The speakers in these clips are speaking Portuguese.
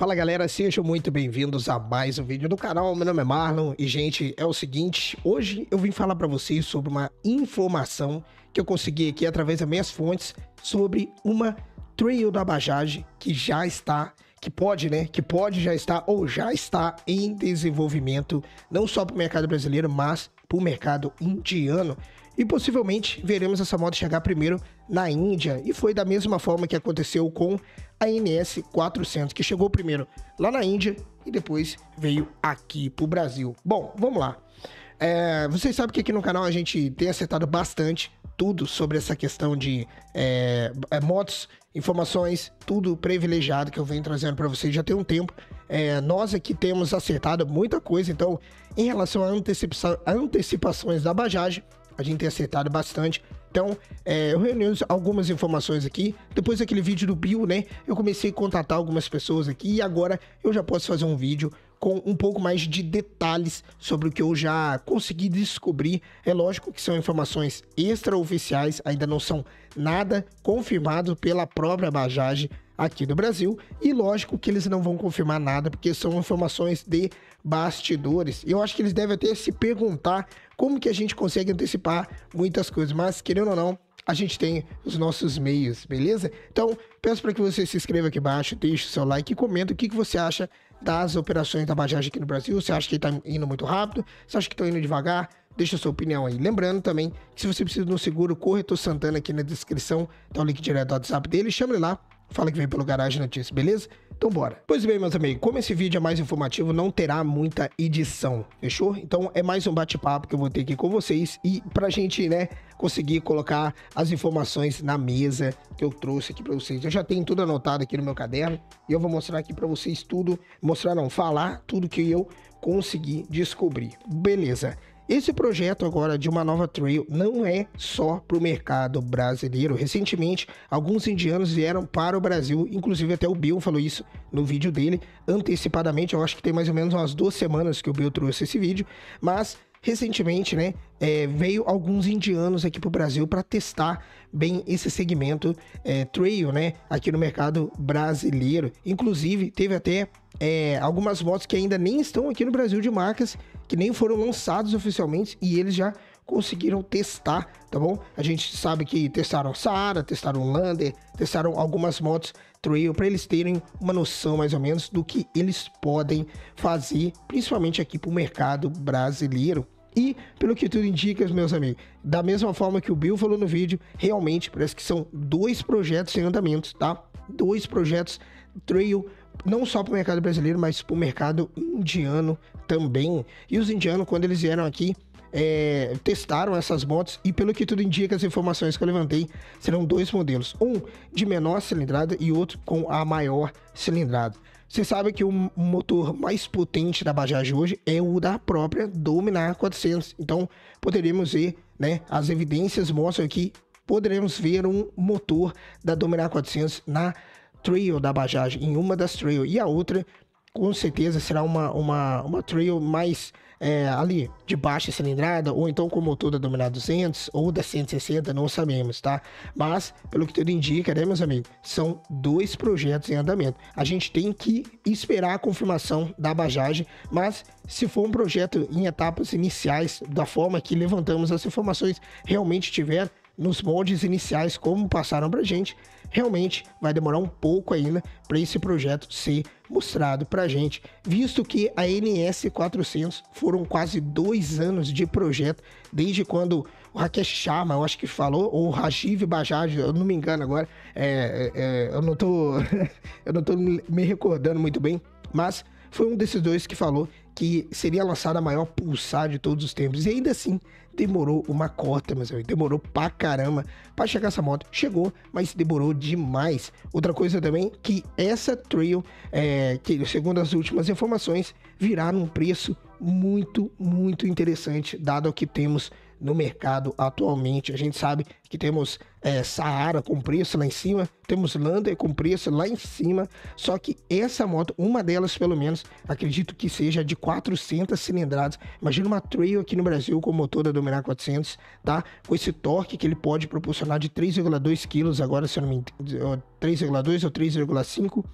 Fala galera, sejam muito bem-vindos a mais um vídeo do canal. Meu nome é Marlon e, gente, é o seguinte: hoje eu vim falar para vocês sobre uma informação que eu consegui aqui através das minhas fontes sobre uma trail da Bajaj que já está que pode, né? Que pode já estar ou já está em desenvolvimento, não só para o mercado brasileiro, mas para o mercado indiano. E possivelmente veremos essa moto chegar primeiro na Índia. E foi da mesma forma que aconteceu com a NS 400, que chegou primeiro lá na Índia e depois veio aqui para o Brasil. Bom, vamos lá. É, vocês sabem que aqui no canal a gente tem acertado bastante tudo sobre essa questão de é, é motos, informações, tudo privilegiado que eu venho trazendo para vocês já tem um tempo. É, nós aqui temos acertado muita coisa, então, em relação a antecipa antecipações da Bajaj, a gente tem acertado bastante. Então, é, eu reuni algumas informações aqui. Depois daquele vídeo do Bill, né? Eu comecei a contatar algumas pessoas aqui e agora eu já posso fazer um vídeo com um pouco mais de detalhes sobre o que eu já consegui descobrir. É lógico que são informações extraoficiais, ainda não são nada confirmado pela própria Bajaj, aqui do Brasil. E lógico que eles não vão confirmar nada, porque são informações de bastidores. E eu acho que eles devem até se perguntar como que a gente consegue antecipar muitas coisas. Mas, querendo ou não, a gente tem os nossos meios, beleza? Então, peço para que você se inscreva aqui embaixo, deixe seu like e comenta o que, que você acha das operações da Bajaj aqui no Brasil. Você acha que está indo muito rápido? Você acha que está indo devagar? Deixa sua opinião aí. Lembrando também que se você precisa de um seguro, corretor Santana aqui na descrição, tá o link direto do WhatsApp dele, chame lá Fala que veio pelo Garagem Notícias, beleza? Então bora. Pois bem, meus amigos, como esse vídeo é mais informativo, não terá muita edição, fechou? Então é mais um bate-papo que eu vou ter aqui com vocês e pra gente, né, conseguir colocar as informações na mesa que eu trouxe aqui pra vocês. Eu já tenho tudo anotado aqui no meu caderno e eu vou mostrar aqui pra vocês tudo, mostrar não, falar tudo que eu consegui descobrir. Beleza. Esse projeto agora de uma nova trail não é só para o mercado brasileiro. Recentemente, alguns indianos vieram para o Brasil, inclusive até o Bill falou isso no vídeo dele antecipadamente. Eu acho que tem mais ou menos umas duas semanas que o Bill trouxe esse vídeo, mas recentemente, né, é, veio alguns indianos aqui para o Brasil para testar bem esse segmento é, trail, né, aqui no mercado brasileiro. Inclusive, teve até é, algumas motos que ainda nem estão aqui no Brasil de marcas que nem foram lançados oficialmente e eles já conseguiram testar, tá bom? A gente sabe que testaram Saara, testaram Lander, testaram algumas motos Trail para eles terem uma noção mais ou menos do que eles podem fazer, principalmente aqui para o mercado brasileiro. E, pelo que tudo indica, meus amigos, da mesma forma que o Bill falou no vídeo, realmente parece que são dois projetos em andamento, tá? Dois projetos trail, não só para o mercado brasileiro, mas para o mercado indiano também. E os indianos, quando eles vieram aqui, é, testaram essas motos e, pelo que tudo indica, as informações que eu levantei serão dois modelos: um de menor cilindrada e outro com a maior cilindrada. Você sabe que o motor mais potente da Bajaj hoje é o da própria Dominar 400. Então, poderíamos ver, né? As evidências mostram que poderemos ver um motor da Dominar 400 na Trail da Bajaj, em uma das Trail, e a outra com certeza será uma, uma, uma trail mais é, ali de baixa cilindrada, ou então com motor da Dominar 200 ou da 160, não sabemos, tá? Mas, pelo que tudo indica, né, meus amigos, são dois projetos em andamento. A gente tem que esperar a confirmação da Bajaj, mas se for um projeto em etapas iniciais, da forma que levantamos as informações, realmente tiver nos moldes iniciais, como passaram para gente, realmente vai demorar um pouco ainda para esse projeto ser mostrado para gente, visto que a NS400 foram quase dois anos de projeto, desde quando o Rakesh Sharma, eu acho que falou, ou o Rajiv Bajaj, eu não me engano agora, é, é, é eu não tô, eu não tô me recordando muito bem, mas foi um desses dois que falou que seria lançada a maior pulsar de todos os tempos. E ainda assim, demorou uma cota, mas demorou pra caramba pra chegar essa moto. Chegou, mas demorou demais. Outra coisa também, que essa Trail, é, que segundo as últimas informações, virá num preço muito, muito interessante, dado o que temos no mercado atualmente. A gente sabe que temos é, Saara com preço lá em cima, temos Lander com preço lá em cima, só que essa moto, uma delas pelo menos, acredito que seja de 400 cilindradas. Imagina uma Trail aqui no Brasil com o motor da Dominar 400, tá? Com esse torque que ele pode proporcionar de 3,2 kg agora, se eu não me 3,2 ou 3,5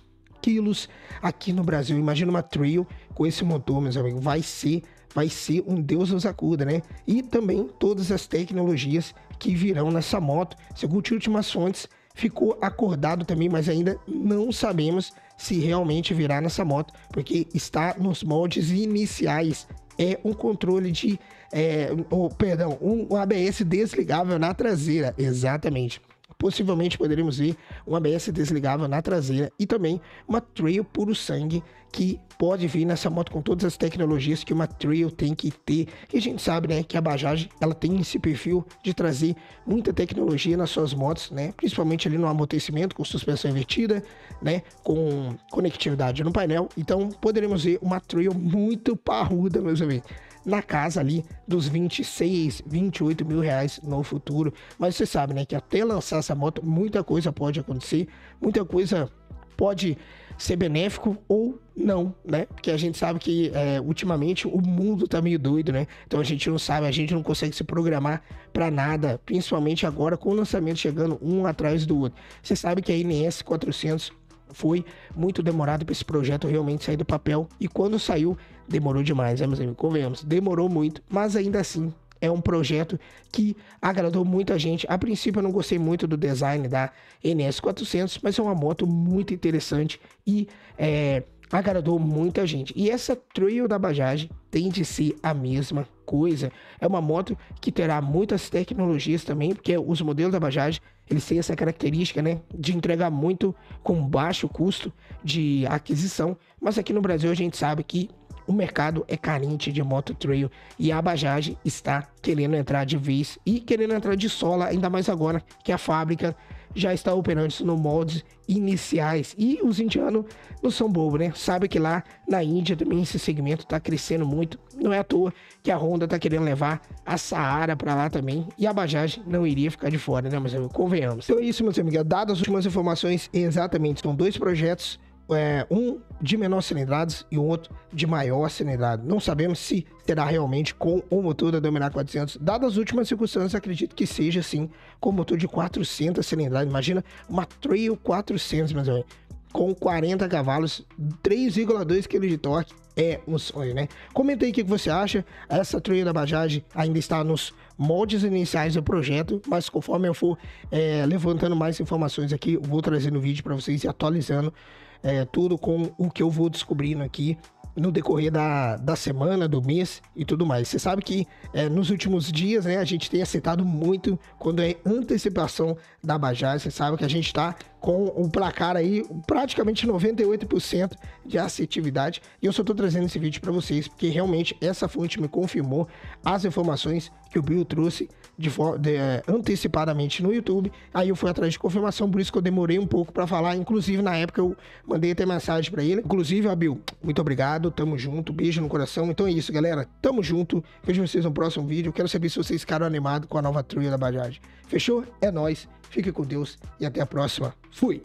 quilos aqui no Brasil. Imagina uma Trail com esse motor, meus amigos, vai ser vai ser um Deus nos acuda, né? E também todas as tecnologias que virão nessa moto. Segundo últimas fontes, ficou acordado também, mas ainda não sabemos se realmente virá nessa moto, porque está nos moldes iniciais. É um controle de. É, oh, perdão, um ABS desligável na traseira, exatamente possivelmente poderemos ver um ABS desligável na traseira e também uma Trail puro sangue que pode vir nessa moto com todas as tecnologias que uma Trail tem que ter. E a gente sabe, né, que a Bajaj, ela tem esse perfil de trazer muita tecnologia nas suas motos, né, principalmente ali no amortecimento com suspensão invertida, né, com conectividade no painel. Então, poderemos ver uma Trail muito parruda, meus amigos na casa ali dos 26, 28 mil reais no futuro. Mas você sabe, né, que até lançar essa moto, muita coisa pode acontecer, muita coisa pode ser benéfico ou não, né? Porque a gente sabe que é, ultimamente o mundo tá meio doido, né? Então a gente não sabe, a gente não consegue se programar para nada, principalmente agora com o lançamento chegando um atrás do outro. Você sabe que a NS 400 foi muito demorado para esse projeto realmente sair do papel. E quando saiu, demorou demais, né, meus amigos? Convenhamos, demorou muito, mas ainda assim. É um projeto que agradou muita gente. A princípio, eu não gostei muito do design da NS400, mas é uma moto muito interessante e é, agradou muita gente. E essa trail da Bajaj tem de ser a mesma coisa. É uma moto que terá muitas tecnologias também, porque os modelos da Bajaj eles têm essa característica, né, de entregar muito com baixo custo de aquisição. Mas aqui no Brasil a gente sabe que o mercado é carente de moto trail e a Bajaj está querendo entrar de vez e querendo entrar de sola, ainda mais agora que a fábrica já está operando no moldes iniciais. E os indianos não são bobos, né? Sabe que lá na Índia também esse segmento está crescendo muito. Não é à toa que a Honda está querendo levar a Saara para lá também. E a Bajaj não iria ficar de fora, né, mas Convenhamos. Então é isso, meus amigos. Dadas as últimas informações, exatamente, são dois projetos é, um de menor cilindrada e um outro de maior cilindrada. Não sabemos se será realmente com o motor da Dominar 400. Dadas as últimas circunstâncias, acredito que seja sim com o motor de 400 cilindradas. Imagina uma Trail 400, meus amigos, com 40 cavalos, 3,2 kg de torque é um sonho, né? Comenta aí o que você acha. Essa trilha da Bajaj ainda está nos moldes iniciais do projeto, mas conforme eu for é, levantando mais informações aqui, eu vou trazendo o vídeo para vocês e atualizando é, tudo com o que eu vou descobrindo aqui no decorrer da, da semana, do mês e tudo mais. Você sabe que é, nos últimos dias né, a gente tem acertado muito quando é antecipação da Bajaj. Você sabe que a gente está com um placar aí praticamente 98% de assertividade. E eu só estou trazendo esse vídeo para vocês porque realmente essa fonte me confirmou as informações que o Bill trouxe de, de, é, antecipadamente no YouTube. Aí eu fui atrás de confirmação, por isso que eu demorei um pouco para falar. Inclusive, na época eu mandei até mensagem para ele. Inclusive, ó, Bill, muito obrigado, tamo junto, beijo no coração. Então é isso, galera, tamo junto. Vejo vocês no próximo vídeo. Quero saber se vocês ficaram animados com a nova trilha da Bajaj. Fechou? É nós. Fique com Deus e até a próxima. Fui!